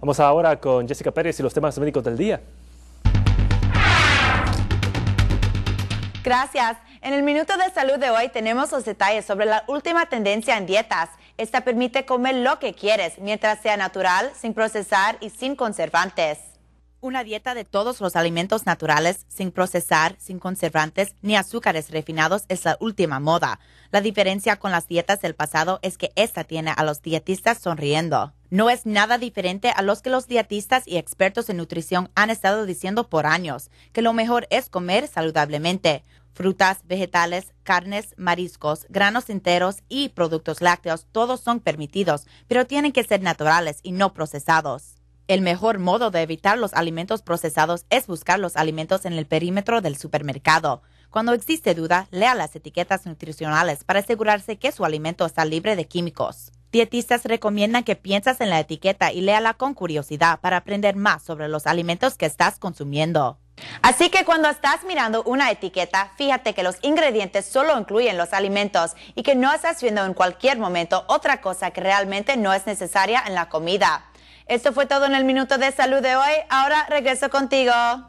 Vamos ahora con Jessica Pérez y los temas médicos del día. Gracias. En el Minuto de Salud de hoy tenemos los detalles sobre la última tendencia en dietas. Esta permite comer lo que quieres mientras sea natural, sin procesar y sin conservantes. Una dieta de todos los alimentos naturales, sin procesar, sin conservantes ni azúcares refinados es la última moda. La diferencia con las dietas del pasado es que esta tiene a los dietistas sonriendo. No es nada diferente a los que los dietistas y expertos en nutrición han estado diciendo por años, que lo mejor es comer saludablemente. Frutas, vegetales, carnes, mariscos, granos enteros y productos lácteos, todos son permitidos, pero tienen que ser naturales y no procesados. El mejor modo de evitar los alimentos procesados es buscar los alimentos en el perímetro del supermercado. Cuando existe duda, lea las etiquetas nutricionales para asegurarse que su alimento está libre de químicos. Dietistas recomiendan que piensas en la etiqueta y léala con curiosidad para aprender más sobre los alimentos que estás consumiendo. Así que cuando estás mirando una etiqueta, fíjate que los ingredientes solo incluyen los alimentos y que no estás viendo en cualquier momento otra cosa que realmente no es necesaria en la comida. Esto fue todo en el Minuto de Salud de hoy. Ahora regreso contigo.